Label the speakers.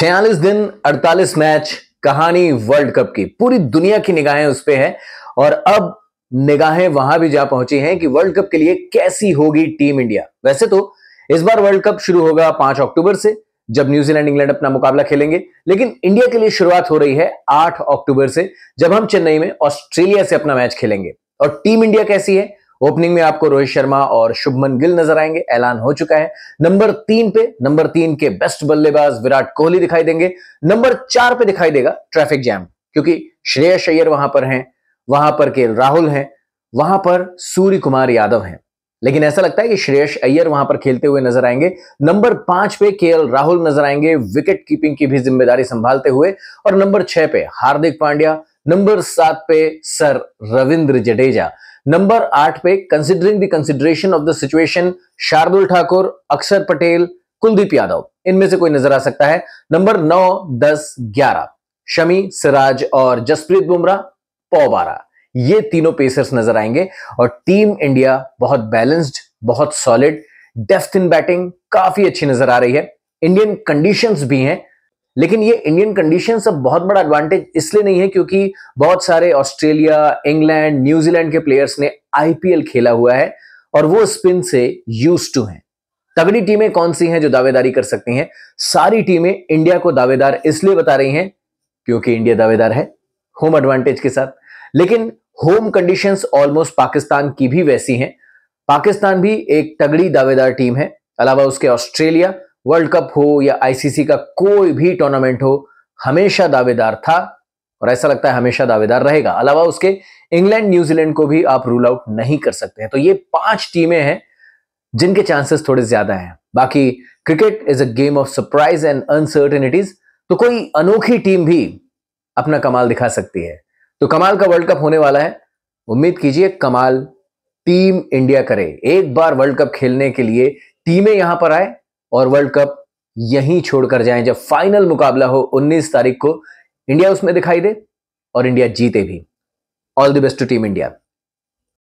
Speaker 1: छियालीस दिन 48 मैच कहानी वर्ल्ड कप की पूरी दुनिया की निगाहें उस पर है और अब निगाहें वहां भी जा पहुंची हैं कि वर्ल्ड कप के लिए कैसी होगी टीम इंडिया वैसे तो इस बार वर्ल्ड कप शुरू होगा पांच अक्टूबर से जब न्यूजीलैंड इंग्लैंड अपना मुकाबला खेलेंगे लेकिन इंडिया के लिए शुरुआत हो रही है आठ अक्टूबर से जब हम चेन्नई में ऑस्ट्रेलिया से अपना मैच खेलेंगे और टीम इंडिया कैसी है ओपनिंग में आपको रोहित शर्मा और शुभमन गिल नजर आएंगे ऐलान हो चुका है नंबर तीन पे नंबर तीन के बेस्ट बल्लेबाज विराट कोहली दिखाई देंगे नंबर चार पे दिखाई देगा ट्रैफिक जैम क्योंकि श्रेय शैयर वहां पर हैं वहां पर के राहुल हैं वहां पर सूर्य कुमार यादव हैं लेकिन ऐसा लगता है कि श्रेयस अय्यर वहां पर खेलते हुए नजर आएंगे नंबर पांच पे के राहुल नजर आएंगे विकेट कीपिंग की भी जिम्मेदारी संभालते हुए और नंबर छह पे हार्दिक पांड्या नंबर सात पे सर रविंद्र जडेजा नंबर आठ पे considering the consideration of the situation Shardul Thakur Axar Patel Kuldeep Yadav इनमें से कोई नजर आ सकता है नंबर नौ दस ग्यारह शमी सिराज और जसप्रीत बुमराह पौबारा ये तीनों पेसर्स नजर आएंगे और टीम इंडिया बहुत बैलेंस्ड बहुत सॉलिड डेफ्थ इन बैटिंग काफी अच्छी नजर आ रही है इंडियन कंडीशंस भी हैं लेकिन ये इंडियन कंडीशन अब बहुत बड़ा एडवांटेज इसलिए नहीं है क्योंकि बहुत सारे ऑस्ट्रेलिया इंग्लैंड न्यूजीलैंड के प्लेयर्स ने आईपीएल खेला हुआ है और वो स्पिन से यूज टू हैं तगड़ी टीमें कौन सी हैं जो दावेदारी कर सकती हैं सारी टीमें इंडिया को दावेदार इसलिए बता रही हैं क्योंकि इंडिया दावेदार है होम एडवांटेज के साथ लेकिन होम कंडीशंस ऑलमोस्ट पाकिस्तान की भी वैसी हैं पाकिस्तान भी एक तगड़ी दावेदार टीम है अलावा उसके ऑस्ट्रेलिया वर्ल्ड कप हो या आईसीसी का कोई भी टूर्नामेंट हो हमेशा दावेदार था और ऐसा लगता है हमेशा दावेदार रहेगा अलावा उसके इंग्लैंड न्यूजीलैंड को भी आप रूल आउट नहीं कर सकते हैं तो ये पांच टीमें हैं जिनके चांसेस थोड़े ज्यादा हैं बाकी cricket is a game of surprise and uncertainties तो कोई अनोखी टीम भी अपना कमाल दिखा सकती है तो कमाल का वर्ल्ड कप होने वाला है उम्मीद कीजिए कमाल टीम इंडिया करे एक बार वर्ल्ड कप खेलने के लिए टीमें यहां पर आए और वर्ल्ड कप यहीं छोड़कर जाएं जब फाइनल मुकाबला हो 19 तारीख को इंडिया उसमें दिखाई दे और इंडिया जीते भी all the best to team India